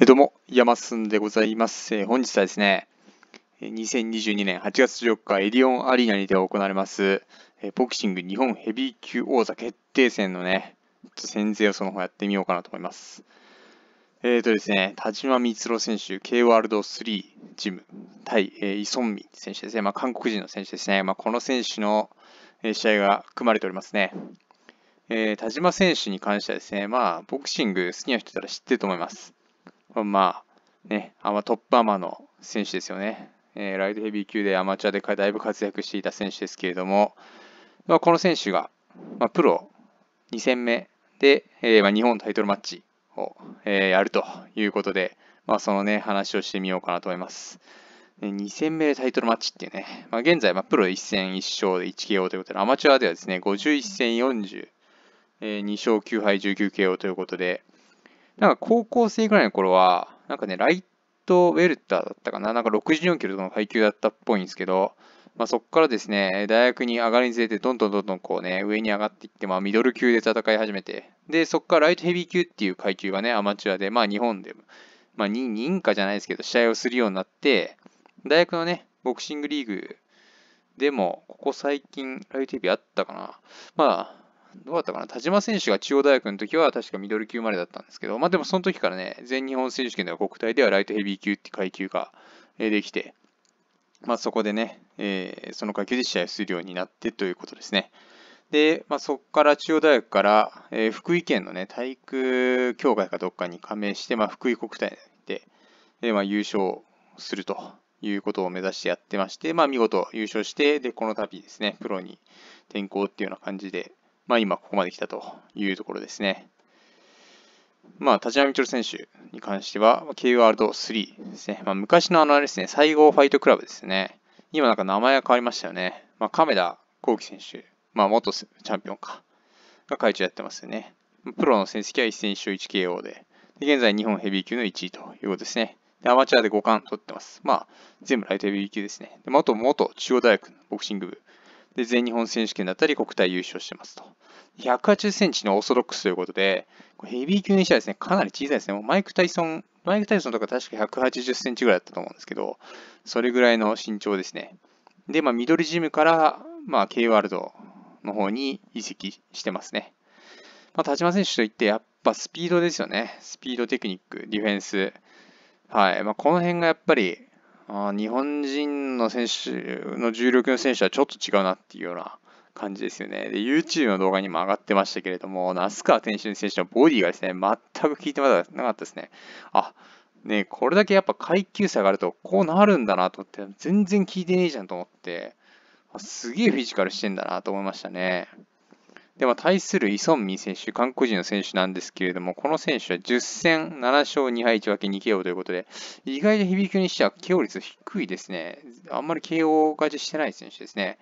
えどうも、山寸でございます。え本日はですね、2022年8月14日、エディオンアリーナにて行われます、えボクシング日本ヘビー級王座決定戦のね、戦前予想の方やってみようかなと思います。えっ、ー、とですね、田島光郎選手、K ワールド3ジーム対、えイ・ソンミ選手ですね、まあ、韓国人の選手ですね、まあ、この選手の試合が組まれておりますね。えー、田島選手に関してはですね、まあ、ボクシング好きな人だったら知ってると思います。まあ、ね、アマトップアマの選手ですよね。えー、ライトヘビー級でアマチュアでだいぶ活躍していた選手ですけれども、まあ、この選手が、まあ、プロ2戦目で、えー、まあ、日本タイトルマッチを、えー、やるということで、まあ、そのね、話をしてみようかなと思います。2戦目でタイトルマッチっていうね、まあ、現在、まあ、プロ1戦1勝で 1KO ということで、アマチュアではですね、51戦40、え2勝9敗 19KO ということで、なんか高校生ぐらいの頃は、なんかね、ライトウェルターだったかな。なんか64キロの階級だったっぽいんですけど、まあ、そこからですね、大学に上がりにつれて、どんどんどんどんこうね、上に上がっていって、まあ、ミドル級で戦い始めて、で、そこからライトヘビー級っていう階級がね、アマチュアで、まあ、日本でも、まあ、認可じゃないですけど、試合をするようになって、大学のね、ボクシングリーグでも、ここ最近、ライトヘビーあったかな。まあ、どうだったかな田島選手が中央大学の時は確かミドル級までだったんですけど、まあでもその時からね、全日本選手権では国体ではライトヘビー級って階級ができて、まあそこでね、えー、その階級で試合するようになってということですね。で、まあ、そこから中央大学から、えー、福井県のね、体育協会かどっかに加盟して、まあ、福井国体で、でまあ、優勝するということを目指してやってまして、まあ、見事優勝して、で、この度ですね、プロに転向っていうような感じで、まあ今ここまで来たというところですね。まあ、田島みちル選手に関しては、K ワールド3ですね。まあ、昔のあのあれですね、西郷ファイトクラブですね。今なんか名前が変わりましたよね。まあ、亀田幸輝選手、まあ、元チャンピオンか、が会長やってますよね。プロの成績は1戦1勝 1KO で、で現在日本ヘビー級の1位ということですね。で、アマチュアで5冠取ってます。まあ、全部ライトヘビー級ですね。で、元、元中央大学ボクシング部で、全日本選手権だったり、国体優勝してますと。180センチのオーソドックスということで、ヘビー級にしてはですね、かなり小さいですね。マイク・タイソン、マイク・タイソンとか確か180センチぐらいだったと思うんですけど、それぐらいの身長ですね。で、まあ、ミドルジムから、まあ、K ワールドの方に移籍してますね。まあ、田島選手といって、やっぱスピードですよね。スピード、テクニック、ディフェンス。はい。まあ、この辺がやっぱり、あ日本人の選手の重力の選手はちょっと違うなっていうような感じですよね。で、YouTube の動画にも上がってましたけれども、那須川天心選手のボディがですね、全く効いてなかったですね。あ、ねこれだけやっぱ階級差があると、こうなるんだなと思って、全然効いてねえじゃんと思って、すげえフィジカルしてんだなと思いましたね。でも対するイ・ソンミ選手、韓国人の選手なんですけれども、この選手は10戦7勝2敗1分け 2KO ということで、意外と響きにしては KO 率低いですね。あんまり KO 勝ちしてない選手ですね。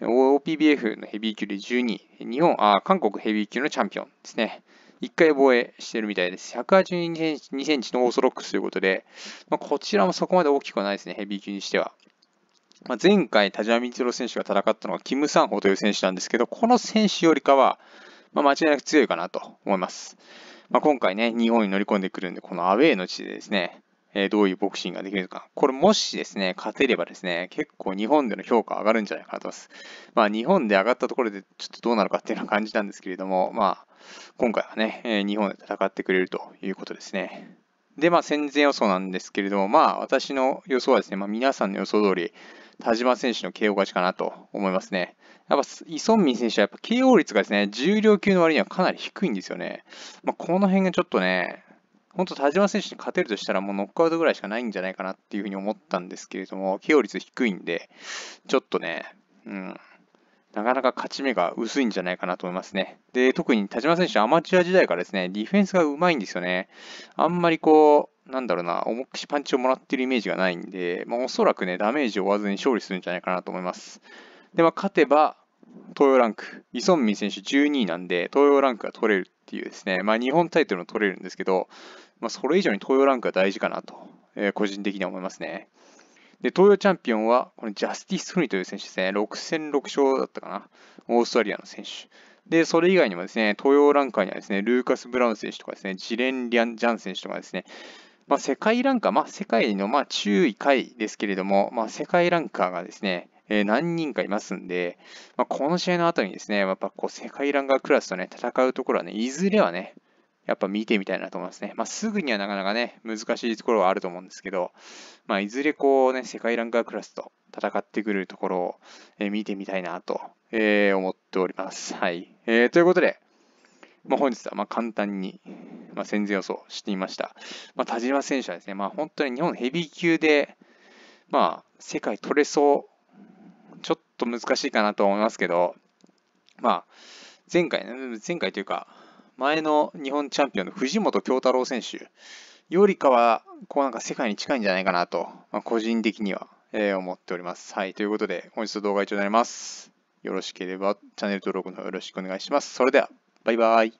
OPBF のヘビー級で12位、日本、あ、韓国ヘビー級のチャンピオンですね。1回防衛してるみたいです。182センチのオーソドックスということで、まあ、こちらもそこまで大きくはないですね、ヘビー級にしては。まあ、前回、田島道郎選手が戦ったのはキム・サンホという選手なんですけど、この選手よりかは、まあ、間違いなく強いかなと思います。まあ、今回ね、日本に乗り込んでくるんで、このアウェーの地でですね、えー、どういうボクシングができるのか。これもしですね、勝てればですね、結構日本での評価上がるんじゃないかなと思います。まあ、日本で上がったところでちょっとどうなるかっていうのは感じたんですけれども、まあ、今回はね、えー、日本で戦ってくれるということですね。で、まあ、戦前予想なんですけれども、まあ、私の予想はですね、まあ、皆さんの予想通り、田島選手の KO 勝ちかなと思いますね。やっぱ、イソンミン選手はやっぱ KO 率がですね、重量級の割にはかなり低いんですよね。まあ、この辺がちょっとね、本当田島選手に勝てるとしたらもうノックアウトぐらいしかないんじゃないかなっていうふうに思ったんですけれども、KO 率低いんで、ちょっとね、うん、なかなか勝ち目が薄いんじゃないかなと思いますね。で、特に田島選手、アマチュア時代からですね、ディフェンスがうまいんですよね。あんまりこう、なんだろうな、重くしパンチをもらってるイメージがないんで、まあ、おそらくね、ダメージを負わずに勝利するんじゃないかなと思います。で、まあ、勝てば、東洋ランク、イ・ソンミン選手12位なんで、東洋ランクが取れるっていうですね、まあ、日本タイトルも取れるんですけど、まあ、それ以上に東洋ランクが大事かなと、えー、個人的には思いますね。で、東洋チャンピオンは、このジャスティス・フニという選手ですね。6戦6勝だったかな。オーストラリアの選手。で、それ以外にもですね、東洋ランカーにはですね、ルーカス・ブラウン選手とかですね、ジレン・リャン・ジャン選手とかですね、まあ、世界ランカー、まあ、世界のまあ中位回ですけれども、まあ、世界ランカーがですね、えー、何人かいますんで、まあ、この試合の後にですね、やっぱこう世界ランカークラスとね、戦うところはね、いずれはね、やっぱ見てみたいなと思いますね。まあ、すぐにはなかなかね、難しいところはあると思うんですけど、まあ、いずれこうね、世界ランカークラスと戦ってくるところを、えー、見てみたいなと、えー、思っております。はい。えー、ということで、まあ、本日はま簡単に、まあ、戦前予想していました。まあ、田島選手はですね、まあ、本当に日本ヘビー級で、まあ、世界取れそう、ちょっと難しいかなと思いますけど、まあ、前回、前回というか、前の日本チャンピオンの藤本京太郎選手よりかは、こうなんか世界に近いんじゃないかなと、まあ、個人的には、えー、思っております。はい、ということで、本日の動画は以上になります。よろしければチャンネル登録の方よろしくお願いします。それでは、バイバイ。